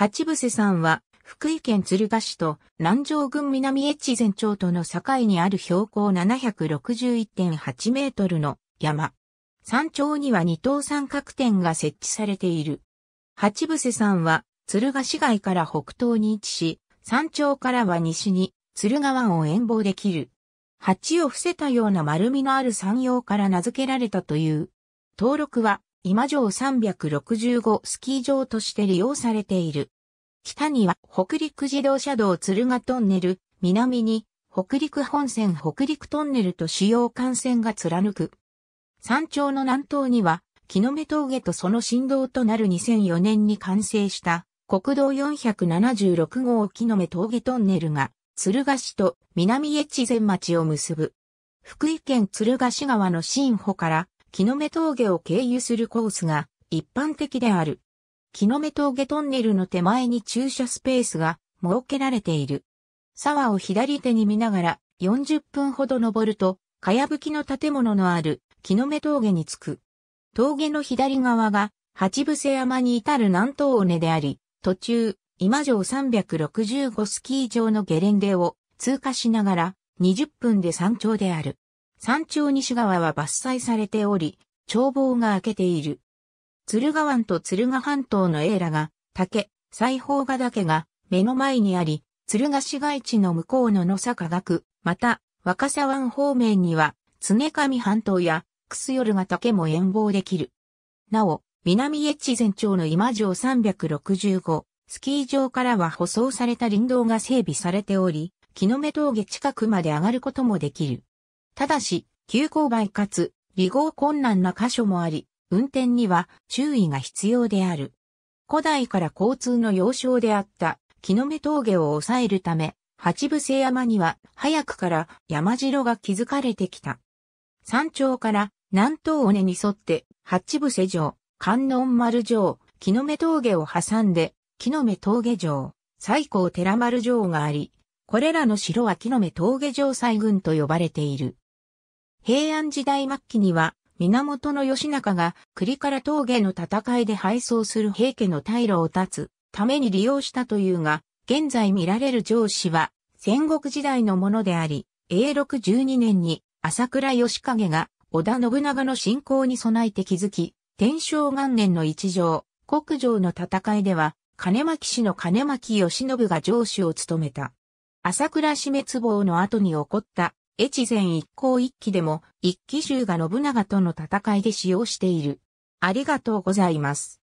八伏さんは、福井県鶴ヶ市と南城郡南越前町との境にある標高761.8メートルの山。山頂には二等三角点が設置されている。八伏山は鶴ヶ市街から北東に位置し、山頂からは西に鶴ヶ湾を遠望できる。蜂を伏せたような丸みのある山陽から名付けられたという。登録は今城365スキー場として利用されている。北には北陸自動車道敦賀トンネル、南に北陸本線北陸トンネルと主要幹線が貫く。山頂の南東には、木の目峠とその振動となる2004年に完成した国道476号木の目峠トンネルが、敦賀市と南越前町を結ぶ。福井県敦賀市側の新保から木の目峠を経由するコースが一般的である。木の目峠トンネルの手前に駐車スペースが設けられている。沢を左手に見ながら40分ほど登ると、かやぶきの建物のある木の目峠に着く。峠の左側が八伏山に至る南東尾根であり、途中、今城365スキー場のゲレンデを通過しながら20分で山頂である。山頂西側は伐採されており、眺望が開けている。鶴ヶ湾と鶴ヶ半島のエーラが、竹、西方ヶ岳が目の前にあり、鶴ヶ市街地の向こうの野坂岳、また、若狭湾方面には、常上半島や、よるヶ岳も遠望できる。なお、南越前町の今城365、スキー場からは舗装された林道が整備されており、木の目峠近くまで上がることもできる。ただし、急勾配かつ、離合困難な箇所もあり、運転には注意が必要である。古代から交通の要衝であった、木の目峠を抑えるため、八伏山には早くから山城が築かれてきた。山頂から南東尾根に沿って八伏城、観音丸城、木の目峠を挟んで木の目峠城、最高寺丸城があり、これらの城は木の目峠城西軍と呼ばれている。平安時代末期には、源義仲が栗から峠の戦いで敗走する平家の退路を断つために利用したというが、現在見られる上司は戦国時代のものであり、永禄12年に朝倉義景が織田信長の侵攻に備えて築き、天正元年の一条、国城の戦いでは、金巻氏の金巻義信が上司を務めた。朝倉死滅亡の後に起こった越前一向一揆でも一騎衆が信長との戦いで使用している。ありがとうございます。